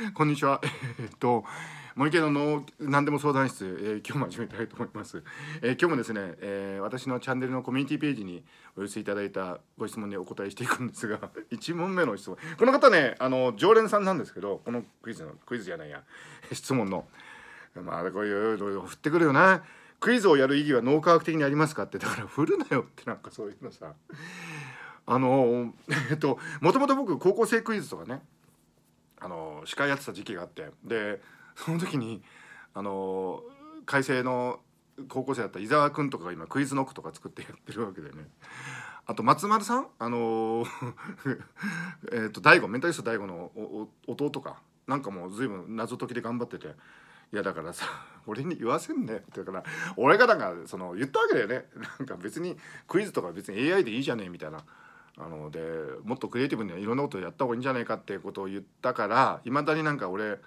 こんにちは。えっと森家のの何でも相談室、えー、今日も始めたいと思います。えー、今日もですね、えー、私のチャンネルのコミュニティページにお寄せいただいたご質問にお答えしていくんですが、1 問目の質問。この方ね、あの常連さんなんですけど、このクイズのクイズじゃないや質問のまあこういうい振ってくるよな。クイズをやる意義は脳科学的にありますかってだから振るなよってなんかそういうのさ。あのえっともともと僕高校生クイズとかねあの司会やってた時期があってでその時にあの開成の高校生だった伊沢君とかが今クイズノックとか作ってやってるわけでねあと松丸さんあの えっと大悟メンタリスト大悟の弟かなんかもう随分謎解きで頑張ってて。いやだからさ俺に言わせんねだから俺がなんかその言ったわけだよねなんか別にクイズとか別に AI でいいじゃねえみたいなあのでもっとクリエイティブにはいろんなことやった方がいいんじゃないかっていうことを言ったからいまだになんか俺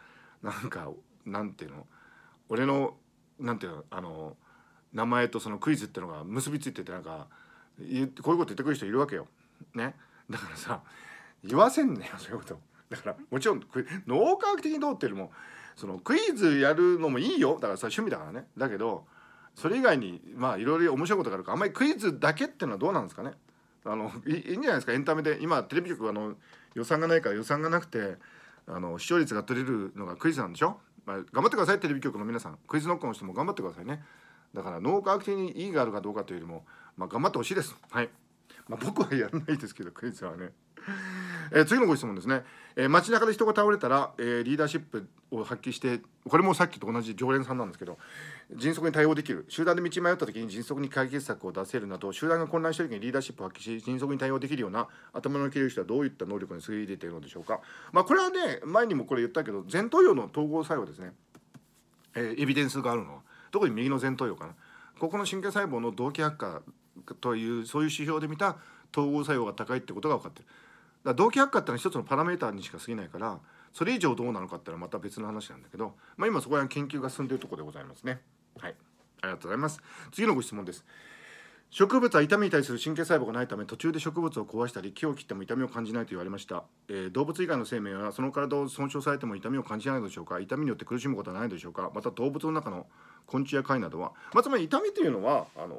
なんかなんていうの俺のなんていうのあの名前とそのクイズってのが結びついててなんかこういうこと言ってくる人いるわけよ。ね、だからさ言わせんねよそういうこと。だからもちろん脳科学的にどうっていうよりもそのクイズやるのもいいよだからさ趣味だからねだけどそれ以外にまあいろいろ面白いことがあるからあんまりクイズだけっていうのはどうなんですかねあのいいいんじゃないですかエンタメで今テレビ局あの予算がないから予算がなくてあの視聴率が取れるのがクイズなんでしょ、まあ、頑張ってくださいテレビ局の皆さんクイズノックの人も頑張ってくださいねだから脳科学的に意義があるかどうかというよりも、まあ、頑張ってほしいですはい、まあ、僕はやらないですけどクイズはねえー、次のご質問ですね、えー、街中で人が倒れたら、えー、リーダーシップを発揮してこれもさっきと同じ常連さんなんですけど迅速に対応できる集団で道迷った時に迅速に解決策を出せるなど集団が混乱した時にリーダーシップを発揮し迅速に対応できるような頭の切れる人はどういった能力に優れているのでしょうか、まあ、これはね前にもこれ言ったけど前頭葉の統合作用ですね、えエビデンスがあるのは特に右の前頭葉かなここの神経細胞の動機悪化というそういう指標で見た統合作用が高いってことが分かってる。だ動機発火ってのは一つのパラメーターにしか過ぎないからそれ以上どうなのかっていうのはまた別の話なんだけど、まあ、今そこら辺研究が進んでいるところでございますね。はいありがとうございます。次のご質問です。植物は痛みに対する神経細胞がないため途中で植物を壊したり木を切っても痛みを感じないと言われました、えー、動物以外の生命はその体を損傷されても痛みを感じないのでしょうか痛みによって苦しむことはないのでしょうかまた動物の中の昆虫や貝などは、まあ、つまり痛みというのはあの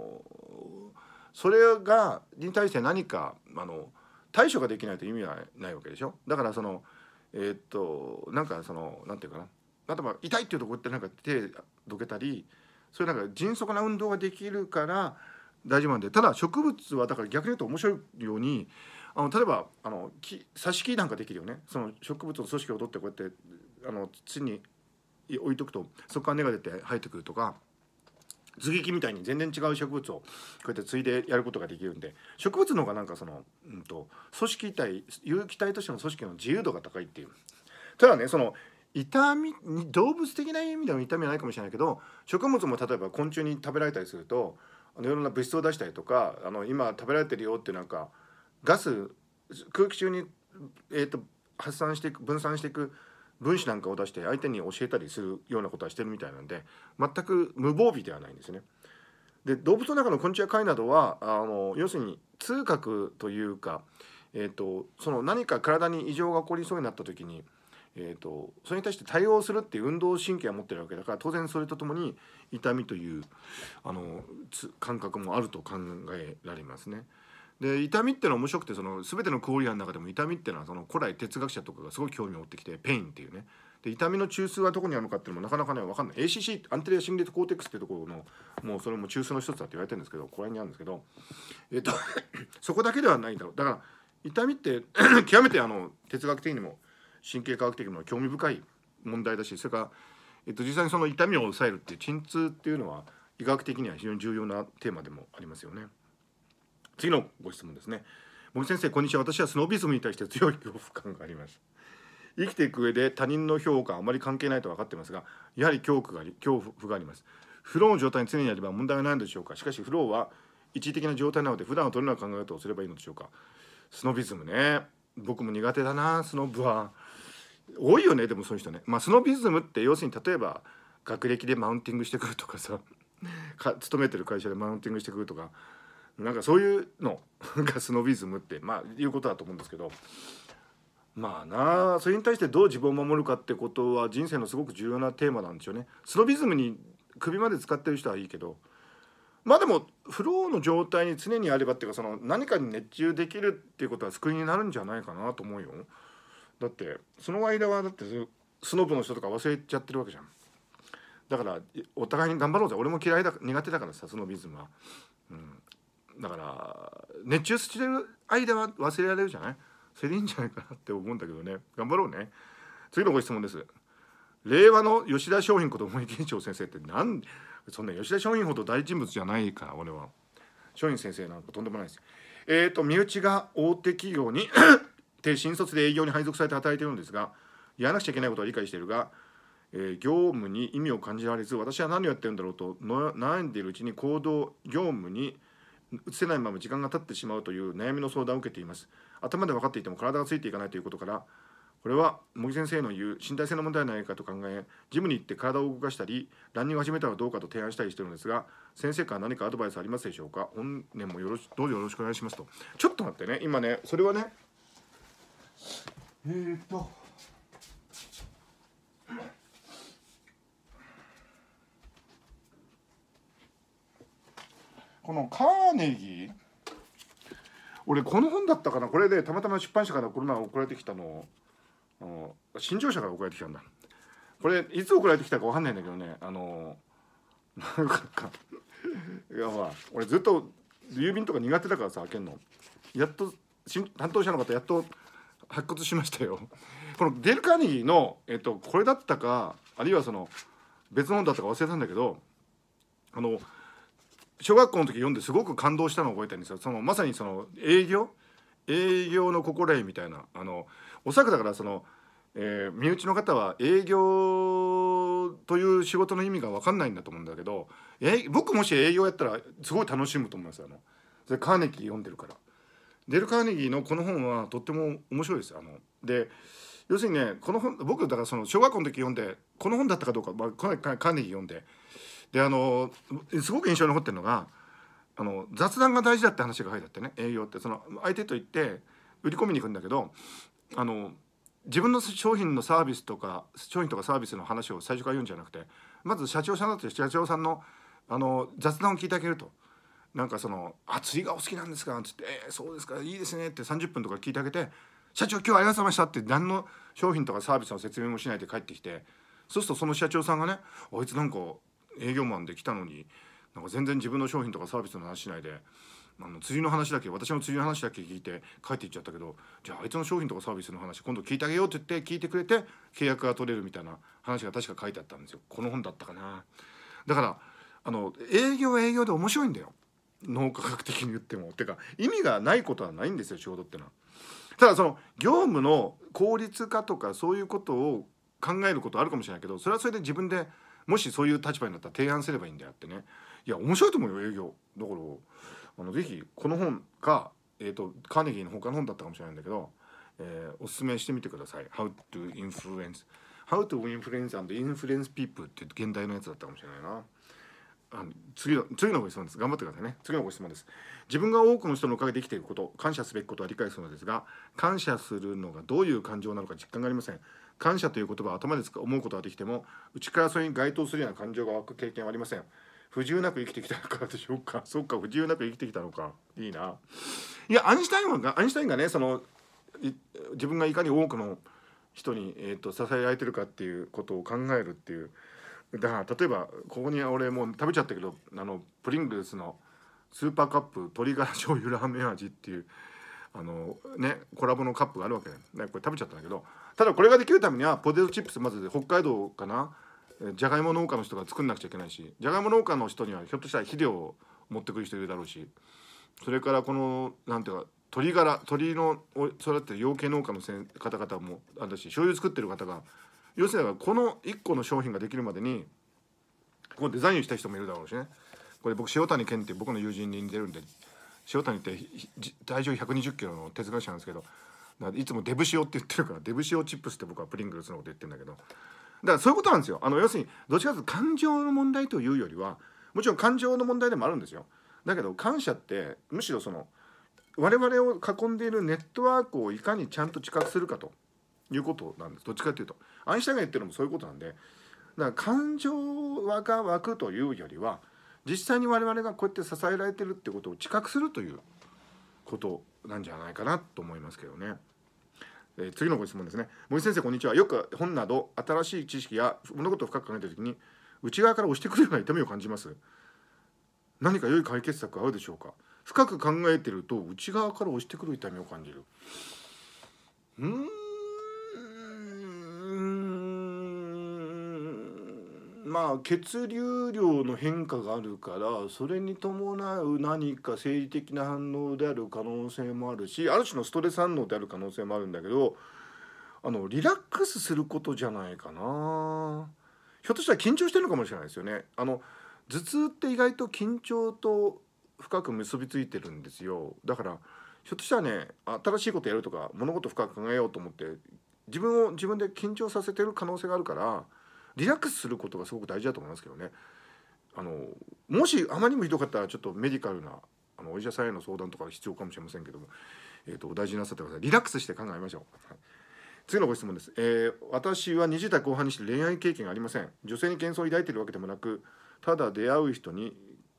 それがに対して何かあの対処ができないと意味はないわけでしょだからそのえー、っとなんかそのなんていうかな例えば痛いっていうとこってなんか手どけたりそういうなんか迅速な運動ができるから大丈夫なんでただ植物はだから逆に言うと面白いようにあの例えばあの木挿し木なんかできるよねその植物の組織を取ってこうやってあの土に置いとくとそこから根が出て生えてくるとか接ぎ木みたいに全然違う植物をこうやって継いでやることができるんで植物の方がなんかその、うんと、組織体有機体としての組織の自由度が高いっていう。ただねその痛み動物的な意味での痛みはないかもしれないけど食物も例えば昆虫に食べられたりするとあのいろんな物質を出したりとかあの今食べられてるよってなんかガス空気中に、えーと発散していく分散していく分子なんかを出して相手に教えたりするようなことはしてるみたいなんで全く無防備ではないんですね。で動物の中の昆虫や貝などはあの要するに痛覚というか、えーと、その何か体に異常が起こりそうになった時に、えーと、それに対して対応するっていう運動神経を持ってるわけだから当然それとともに痛みというあの感覚もあると考えられますね。で痛みってのは面白くてその全てのクオリアの中でも痛みっていうのはその古来哲学者とかがすごい興味を持ってきてペインっていうねで痛みの中枢はどこにあるのかっていうのもなかなかね分かんない ACC アンテリア心理コーテックスっていうところのもうそれも中枢の一つだって言われてるんですけどこ辺にあるんですけど、えっと、そこだけではないんだろうだから痛みって 極めてあの哲学的にも神経科学的にも興味深い問題だしそれから、えっと、実際にその痛みを抑えるっていう鎮痛っていうのは医学的には非常に重要なテーマでもありますよね。次のご質問ですね森先生こんにちは私はスノービズムに対して強い恐怖感があります生きていく上で他人の評価あまり関係ないと分かってますがやはり恐怖が恐怖がありますフローの状態に常にあれば問題はないのでしょうかしかしフローは一時的な状態なので普段はどのよな考え方をすればいいのでしょうかスノビズムね僕も苦手だなスノブは多いよねでもそういう人ね、まあ、スノビズムって要するに例えば学歴でマウンティングしてくるとかさ勤めてる会社でマウンティングしてくるとかなんかそういうのがスノビズムってまあいうことだと思うんですけどまあなそれに対してどう自分を守るかってことは人生のすごく重要なテーマなんですよね。スノビズムに首まで使ってる人はいいけどまあでもフローの状態に常にあればっていうかその何かに熱中できるっていうことは救いになるんじゃないかなと思うよ。だってその間はだってスノブの人とか忘れちゃってるわけじゃん。だからお互いに頑張ろうぜ俺も嫌いだ苦手だからさスノビズムは。うん、だから熱中してる間は忘れられるじゃないそれでいいんじゃないかなって思うんだけどね頑張ろうね次のご質問です令和の吉田松陰こと森い長先生ってなんそんな吉田松陰ほど大人物じゃないから俺は松陰先生なんかとんでもないですえっ、ー、と身内が大手企業にて 新卒で営業に配属されて働いてるんですがやらなくちゃいけないことは理解しているが、えー、業務に意味を感じられず私は何をやってるんだろうと悩んでいるうちに行動業務に移せないまま時間が経ってしまうという悩みの相談を受けています頭で分かっていても体がついていかないということからこれは茂木先生の言う身体性の問題ではないかと考えジムに行って体を動かしたりランニングを始めたらどうかと提案したりしてるんですが先生から何かアドバイスありますでしょうか本年もよろしどうぞよろしくお願いしますとちょっと待ってね今ねそれはねえー、っとこのカーネギー俺この本だったかなこれで、たまたま出版社からこの前送られてきたのを新潮社から送られてきたんだこれいつ送られてきたかわかんないんだけどねあのなんかいやまあ俺ずっと郵便とか苦手だからさ開けんのやっと担当者の方やっと発掘しましたよこのデル・カーネギーの、えっと、これだったかあるいはその別の本だったか忘れたんだけどあの小学校の時読んですごく感動したのを覚えてるんですよそのまさにその営業営業の心得みたいなあのおそらくだからその、えー、身内の方は営業という仕事の意味が分かんないんだと思うんだけど、え僕もし営業やったらすごい楽しむと思いますあのそれカーネギー読んでるから。デル・カーネギーのこの本はとっても面白いですあので要するにねこの本僕だからその小学校の時読んでこの本だったかどうか、まあ、カーネギー読んでであのすごく印象に残ってるのがあの雑談が大事だって話が入ってね営業ってその相手と言って売り込みに行くんだけどあの自分の商品のサービスとか商品とかサービスの話を最初から言うんじゃなくてまず社長さんだって社長さんのあの雑談を聞いてあげると。なんかその「あ釣りがお好きなんですか」っつって「えー、そうですかいいですね」って30分とか聞いてあげて「社長今日はありがとうございました」って何の商品とかサービスの説明もしないで帰ってきてそうするとその社長さんがね「あいつなんか営業マンで来たのになんか全然自分の商品とかサービスの話しないで。あの釣りの話だけ私の釣りの話だけ聞いて帰っていっちゃったけどじゃああいつの商品とかサービスの話今度聞いてあげようって言って聞いてくれて契約が取れるみたいな話が確か書いてあったんですよこの本だったかなだからあの営業営業で面白いんだよ脳科学的に言ってもてか意味がないことはないんですよ仕事ってのはただその業務の効率化とかそういうことを考えることあるかもしれないけどそれはそれで自分でもしそういう立場になったら提案すればいいんだよってねいや面白いと思うよ営業だからあのぜひこの本か、えーと、カーネギーの他の本だったかもしれないんだけど、えー、おすすめしてみてください「How to Influence」「How to Influence and Influence People」って現代のやつだったかもしれないな。あの次の次のご質問です。頑張ってくださいね。次のご質問です。自分が多くの人のおかげで生きていくこと、感謝すべきことは理解するのですが、感謝するのがどういう感情なのか実感がありません。感謝という言葉を頭で思うことができても内からそれに該当するような感情が湧く経験はありません不自由なく生きてきたのかでしょうかそっか不自由なく生きてきたのかいいないやアインシュタインがアインシュタインがねその自分がいかに多くの人に、えーと、支えられてるかっていうことを考えるっていうだから例えばここに俺もう食べちゃったけどあのプリングルスのスーパーカップ鶏ガラ醤油ラーメン味っていうあのねコラボのカップがあるわけね、これ食べちゃったんだけどただこれができるためにはポテトチップスまず北海道かなじゃがいも農家の人が作んなくちゃいけないしじゃがいも農家の人にはひょっとしたら肥料を持ってくる人いるだろうしそれからこのなんていうか鶏ガラ鶏のを育てて養鶏農家の方々もあるし醤油作ってる方が要するにこの1個の商品ができるまでにこのデザインした人もいるだろうしねこれ僕塩谷健っていう僕の友人に似てるんで塩谷って体重120キロの哲学者なんですけどいつもデブ塩って言ってるからデブ塩チップスって僕はプリングルスのこと言ってるんだけどだからそういうことなんですよあの要するにどっちかというと感情の問題というよりはもちろん感情の問題でもあるんですよだけど感謝ってむしろその我々を囲んでいるネットワークをいかにちゃんと知覚するかということなんですどっちかというとアインシュタインが言ってるのもそういうことなんでだから感情が湧くというよりは実際に我々がこうやって支えられてるってことを知覚するということなんじゃないかなと思いますけどね。え次のご質問ですね。森先生こんにちは。よく本など新しい知識や物事を深く考えた時に内側から押してくるような痛みを感じます。何か良い解決策はあるでしょうか。深く考えてると内側から押してくる痛みを感じる。うんまあ血流量の変化があるからそれに伴う何か生理的な反応である可能性もあるしある種のストレス反応である可能性もあるんだけどあのリラックスすることじゃないかなひょっとしたら緊張してるのかもしれないですよね。あの頭痛って意外と緊張と深く結びついてるんですよだからひょっとしたらね新しいことやるとか物事深く考えようと思って自分を自分で緊張させてる可能性があるからリラックスすることがすごく大事だと思いますけどねあのもしあまりにもひどかったらちょっとメディカルなあのお医者さんへの相談とか必要かもしれませんけども、えーと、大事になさってくださいリラックスして考えましょう。はい次のご質問です、えー、私は20代後半にして恋愛経験がありません女性に幻想を抱いているわけでもなくただ出会う人に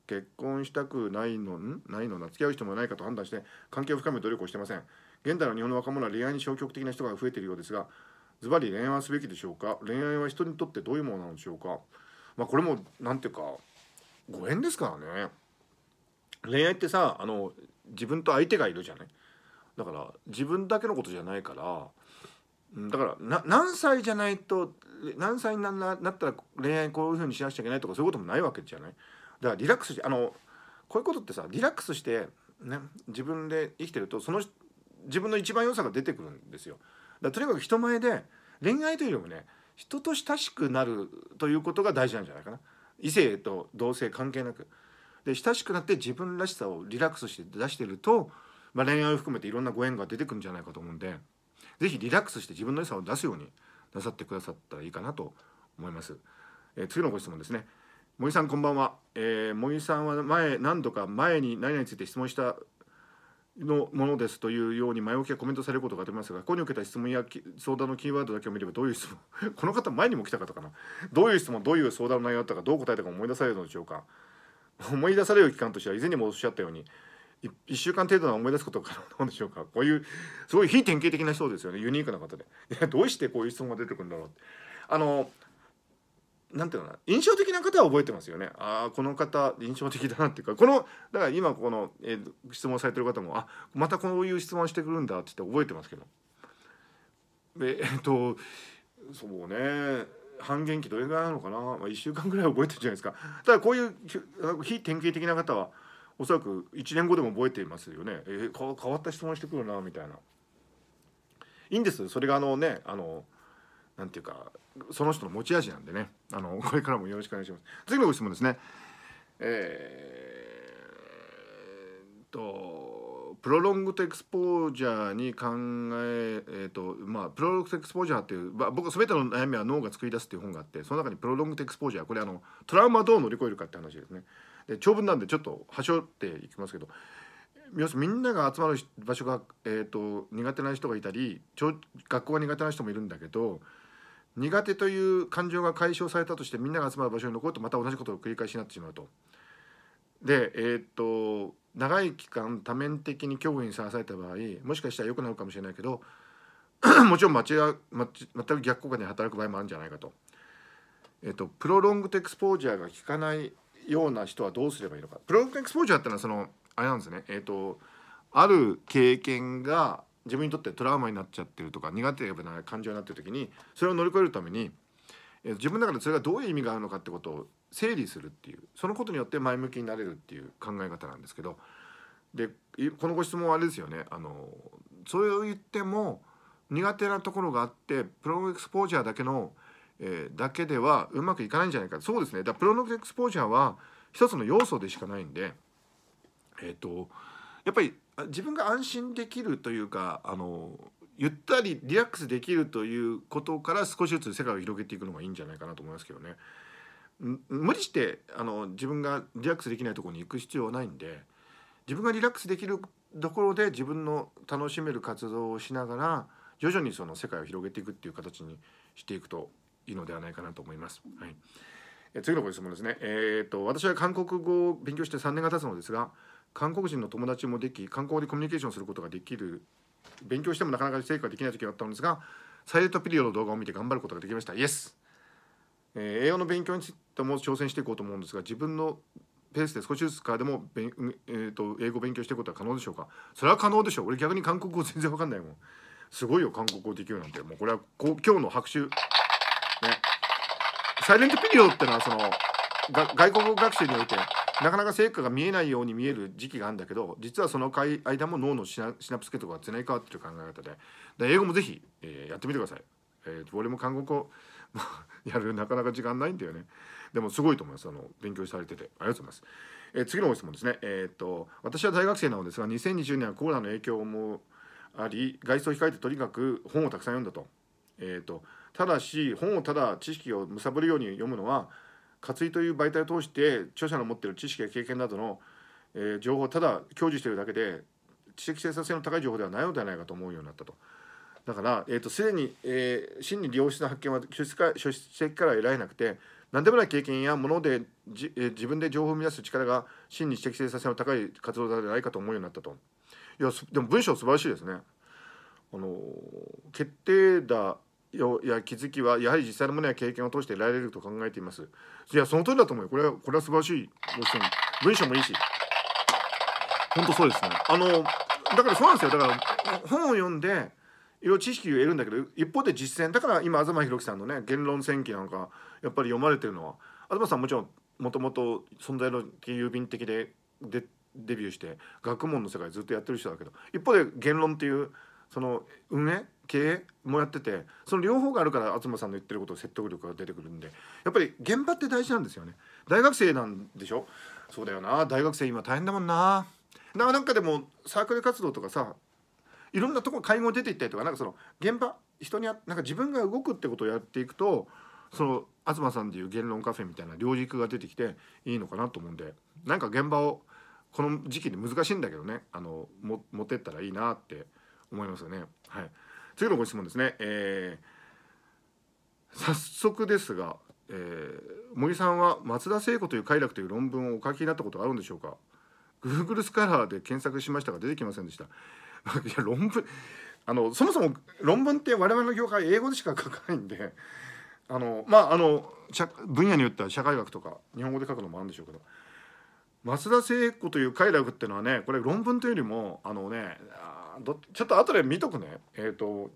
結婚したくないのないのな付き合う人もないかと判断して関係を深める努力をしてません現代の日本の若者は恋愛に消極的な人が増えているようですがズバリ恋愛はすべきでしょうか恋愛は人にとってどういうものなのでしょうかまあこれも何ていうかご縁ですからね恋愛ってさあの自分と相手がいるじゃないだから自分だけのことじゃないからだから何歳じゃないと何歳になったら恋愛こういうふうにしなくちゃいけないとかそういうこともないわけじゃないだからリラックスしてあのこういうことってさリラックスして、ね、自分で生きてるとその自分の一番良さが出てくるんですよ。だとにかく人前で恋愛というよりもね人と親しくなるということが大事なんじゃないかな異性と同性関係なくで親しくなって自分らしさをリラックスして出してると、まあ、恋愛を含めていろんなご縁が出てくるんじゃないかと思うんで是非リラックスして自分の良さを出すようになさってくださったらいいかなと思います。えー、次のご質問ですね。森さんこんばんは、えー、森さんは前何度か前に何々について質問したのものですというように前置きがコメントされることがありますがここに受けた質問や相談のキーワードだけを見ればどういう質問 この方前にも来た方かなどういう質問どういう相談の内容だったかどう答えたか思い出されるのでしょうか思い出される期間としては以前にもおっしゃったように1週間程度の思い出すことが可能なでしょうかこういうすごい非典型的な人ですよねユニークな方でどうしてこういう質問が出てくるんだろうあのなんていうのかな印象的な方は覚えてますよねああこの方印象的だなっていうかこのだから今この、えー、質問されてる方もあまたこういう質問してくるんだって言って覚えてますけどえー、っとそうね半減期どれぐらいなのかな、まあ、1週間ぐらい覚えてるじゃないですかただこういう非典型的な方はおそらく1年後でも覚えていますよねえー、変わった質問してくるなみたいないいんですそれがあのねあのなんていうかその人の持ち味なんでねあの これからもよろしくお願いします次のご質問ですねえー、とプロロングとエクスポージャーに考ええー、とまあプロロングとエクスポージャーっていう、まあ、僕は全ての悩みは脳が作り出すっていう本があってその中にプロロングとエクスポージャーこれあのトラウマどう乗り越えるかって話ですねで長文なんでちょっと端折っていきますけど要するにみんなが集まる場所が、えーと、と苦手な人がいたり学校が苦手な人もいるんだけど苦手という感情が解消されたとしてみんなが集まる場所に残るとまた同じことを繰り返しになってしまうと。でえー、っと長い期間多面的に恐怖にさらされた場合もしかしたら良くなるかもしれないけど もちろん間違全く逆効果に働く場合もあるんじゃないかと。えー、っとプロロングテクスポージャーが効かないような人はどうすればいいのか。プロロングテクスポージャーってのはそのあれなんですね。えー、っとある経験が自分にとってトラウマになっちゃってるとか苦手な感情になってる時にそれを乗り越えるために自分の中でそれがどういう意味があるのかってことを整理するっていうそのことによって前向きになれるっていう考え方なんですけどでこのご質問はあれですよねあのそう言っても苦手なところがあってプロエクスポージャーだけの、えー、だけではうまくいかないんじゃないかそうですねだプロエクスポージャーは一つの要素でしかないんでえっ、ー、とやっぱり自分が安心できるというかあのゆったりリラックスできるということから少しずつ世界を広げていくのがいいんじゃないかなと思いますけどね。無理してあの自分がリラックスできないところに行く必要はないんで自分がリラックスできるところで自分の楽しめる活動をしながら徐々にその世界を広げていくっていう形にしていくといいのではないかなと思います。はい、次のご質問ですね。えーと、と私は韓国語を勉強して3年が経つのですが韓国人の友達もでき観光でコミュニケーションすることができる勉強してもなかなか成果できない時があったんですがサイレントピリオドの動画を見て頑張ることができましたイエス、えー、英の勉強についても挑戦していこうと思うんですが自分のペースで少しずつからでも、えーと、英語を勉強していくことは可能でしょうかそれは可能でしょう俺逆に韓国語全然わかんないもんすごいよ韓国語できるなんてもうこれはこ今日の拍手ねサイレントピリオってのはその外国学習においてなかなか成果が見えないように見える時期があるんだけど実はその間も脳のシナプス系かがつないかわってる考え方でで英語もぜひ、えー、やってみてください。えー、俺も韓国語 やるなかなか時間ないんだよね。でもすごいと思います。あの勉強されててありがとうございます。えー、次のご質問ですね。えー、っと私は大学生なのですが2020年はコロナの影響もあり外出を控えてとにかく本をたくさん読んだと。えー、っとただし本をただ知識をむさぶるように読むのは活井という媒体を通して著者の持っている知識や経験などの、えー、情報をただ享受しているだけで知的生産性の高い情報ではないのではないかと思うようになったと。だからえーと、既に、えー、真に利用した発見は書籍から得られなくて何でもない経験やものでじ、えー、自分で情報を生み出す力が真に知的生産性の高い活動ではないかと思うようになったと。いやでも文章素晴らしいですね。あの決定打よや気づきはやはり実際のものや経験を通して得られると考えています。いやその通りだと思うよ。これはこれは素晴らしい文章もいいし。本当そうですね。あのだからそうなんですよ。だから本を読んでいろいろ知識を得るんだけど一方で実践だから今東博樹さんのね言論戦記なんかやっぱり読まれてるのは東さんもちろんもともと存在の郵便的ででデビューして学問の世界ずっとやってる人だけど一方で言論っていうその運営経営もやっててその両方があるから東さんの言ってること説得力が出てくるんでやっぱり現場って大事なんですよね大学生なんでしょそうだよな大学生今大変だもんななんかでもサークル活動とかさいろんなとこ会合出ていったりとかなんかその現場人になんか自分が動くってことをやっていくとその東さんでいう言論カフェみたいな両軸が出てきていいのかなと思うんでなんか現場をこの時期に難しいんだけどねあの持ってったらいいなって思いますよね。はい、次のご質問ですね、えー、早速ですが、えー、森さんは松田聖子という快楽という論文をお書きになったことがあるんでしょうか Google スカラーで検索しましたが出てきませんでした。いや論文あのそもそも論文って我々の業界英語でしか書かないんであのまああの分野によっては社会学とか日本語で書くのもあるんでしょうけど。松田聖子という快楽っていうのはねこれ論文というよりもあのねどちょっと後で見とくねえっ、ー、と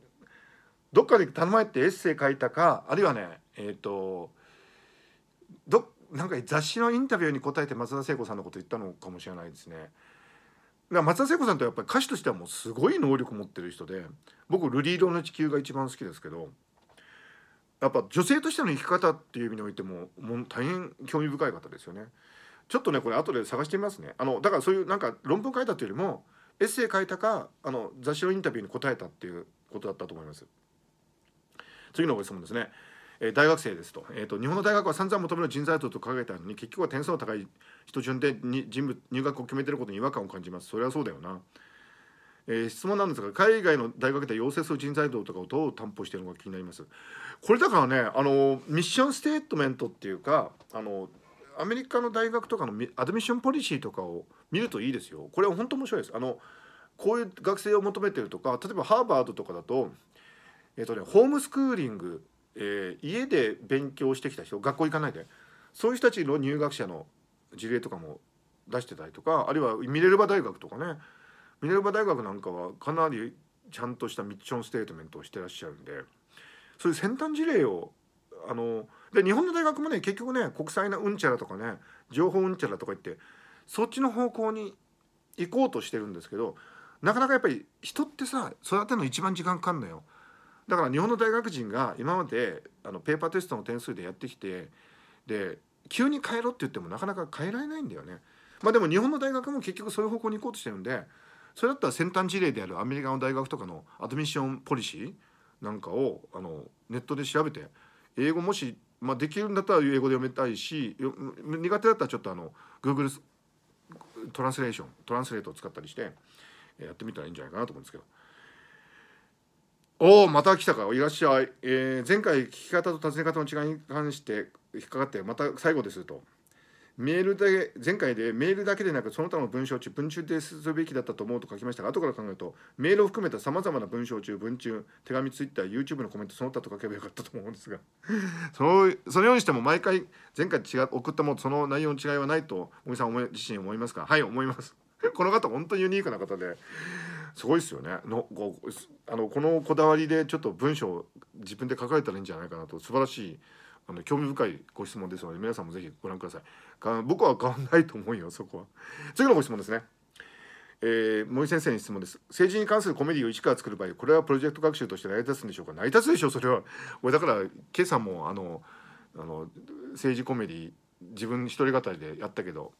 どっかで頼まれてエッセイ書いたかあるいはねえっ、ー、とどなんか雑誌のインタビューに答えて松田聖子さんのこと言ったのかもしれないですね。だ松田聖子さんとやっぱり歌手としてはもうすごい能力持ってる人で僕「瑠璃色の地球」が一番好きですけどやっぱ女性としての生き方っていう意味においてももう大変興味深い方ですよね。ちょっとねこれ後で探してみますね。あのだからそういうなんか論文書いたというよりもエッセイ書いたかあの雑誌のインタビューに答えたっていうことだったと思います次のご質問ですね、えー、大学生ですと,、えーと、日本の大学は散々求める人材像と掲げたのに結局は点数の高い人順でに人物入学を決めてることに違和感を感じますそれはそうだよな、えー、質問なんですが海外の大学で要請する人材像とかをどう担保しているのか気になりますこれだからねあのミッションステートメントっていうかあのアメリカの大学とかのアドミッションポリシーとかを見るといいですよこれは本当面白いですあのこういう学生を求めてるとか例えばハーバードとかだと,、えーとね、ホームスクーリング、えー、家で勉強してきた人学校行かないでそういう人たちの入学者の事例とかも出してたりとかあるいはミネルバ大学とかねミネルバ大学なんかはかなりちゃんとしたミッションステートメントをしてらっしゃるんでそういう先端事例をあので日本の大学もね結局ね国際なうんちゃらとかね情報うんちゃらとか言ってそっちの方向に行こうとしてるんですけどなかなかやっぱり人ってさ育てるの一番時間かかんのよ。だから日本の大学人が今まであのペーパーテストの点数でやってきてで急に変えろって言ってもなかなか変えられないんだよね。まあ、でも日本の大学も結局そういう方向に行こうとしてるんでそれだったら先端事例であるアメリカの大学とかのアドミッションポリシーなんかをあのネットで調べて英語もし、まあ、できるんだったら英語で読めたいし苦手だったらちょっとあの Google トランスレーショントランスレートを使ったりしてやってみたらいいんじゃないかなと思うんですけど。おおまた来たかいらっしゃい、えー、前回聞き方と尋ね方の違いに関して引っかかってまた最後ですとメールで前回でメールだけでなくその他の文章中文中でするべきだったと思うと書きましたが後から考えるとメールを含めたさまざまな文章中文中手紙ツイッター YouTube のコメントその他と書けばよかったと思うんですが そそようにしても毎回前回違送ったもその内容の違いはないと小木さん自身思いますかはい思います この方本当にユニークな方ですごいですよねのこあのこのこだわりでちょっと文章を自分で書かれたらいいんじゃないかなと素晴らしいあの興味深いご質問ですので皆さんもぜひご覧ください僕は変わんないと思うよそこは次のご質問ですねえー、森先生に質問です政治に関するコメディを一から作る場合これはプロジェクト学習として成り立つんでしょうか成り立つでしょそれは俺だから今朝もあのあの政治コメディ自分一人語りでやったけど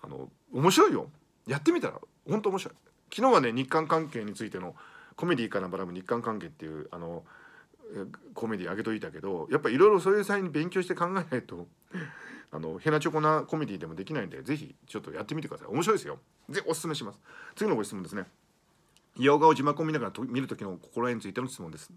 あの面白いよやってみたら本当面白い昨日はね日韓関係についてのコメディーから学ぶ日韓関係っていうあのコメディ上げといたけどやっぱいろいろそういう際に勉強して考えないと あのヘナチョコなコメディでもできないんで是非ちょっとやってみてください面白いですよぜおすすめします次のご質問ですね洋画を字幕を見ながらと見るときの心得についての質問です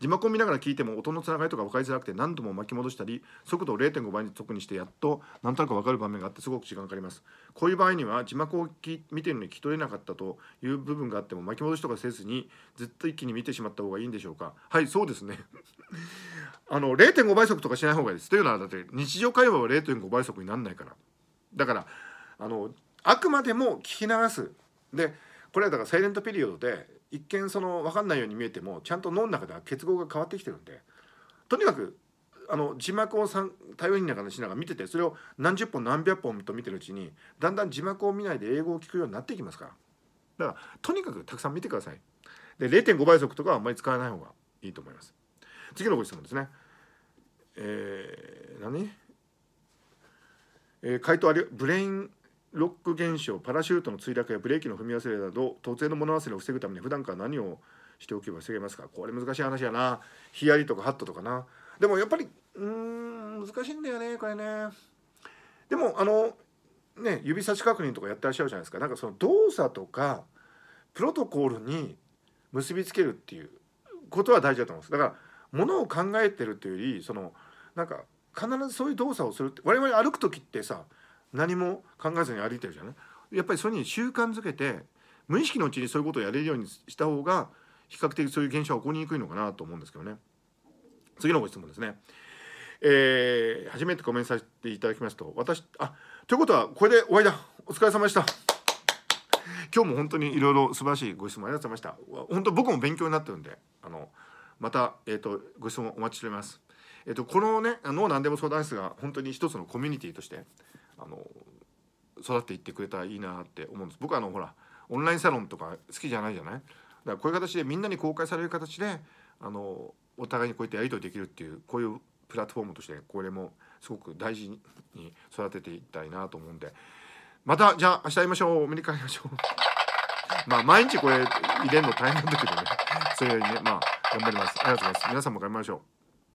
字幕を見ながら聞いても音のつながりとか分かりづらくて何度も巻き戻したり速度を0.5倍に速にしてやっとなんとなく分かる場面があってすごく時間かかりますこういう場合には字幕を見てるのに聞き取れなかったという部分があっても巻き戻しとかせずにずっと一気に見てしまった方がいいんでしょうかはいそうですねあの0.5倍速とかしない方がいいですというのはだって日常会話は0.5倍速になんないからだからあのあくまでも聞き流すでこれはだからサイレントピリオドで一見その分かんないように見えてもちゃんと脳の中では結合が変わってきてるんでとにかくあの字幕を台湾に中のしながら見ててそれを何十本何百本と見てるうちにだんだん字幕を見ないで英語を聞くようになっていきますからだからとにかくたくさん見てくださいで0.5倍速とかはあんまり使わない方がいいと思います次のご質問ですねえー、何えー、回答ありブレインロック現象パラシュートの墜落やブレーキの踏み忘れなど突然の物忘れを防ぐために普段から何をしておけば防げますかこれ難しい話やなヒヤリとかハットとかなでもやっぱりうん難しいんだよねこれねでもあのね指差し確認とかやってらっしゃるじゃないですかなんかその動作とかプロトコルに結びつけるっていうことは大事だと思うんですだからものを考えてるというよりそのなんか必ずそういう動作をするって我々歩く時ってさ何も考えずに歩いてるじゃないやっぱりそういうふうに習慣づけて無意識のうちにそういうことをやれるようにした方が比較的そういう現象は起こりにくいのかなと思うんですけどね次のご質問ですねえー、初めてコメントさせていただきますと私あということはこれで終わりだお疲れ様でした今日も本当にいろいろ素晴らしいご質問ありがとうございました本当僕も勉強になってるんであのまた、えーと、ご質問お待ちしておりますえっと、このね脳何でも相談室が本当に一つのコミュニティとしてあの育っていってくれたらいいなって思うんです僕あのほらオンラインサロンとか好きじゃないじゃないだからこういう形でみんなに公開される形であのお互いにこうやってやり取りできるっていうこういうプラットフォームとしてこれもすごく大事に育てていきたいなと思うんでまたじゃあ明日会いましょうお目にかかりましょう まあ毎日これ入れるの大変なんだけどねそれよりねまあ頑張りますありがとうございます皆さんも頑張りましょう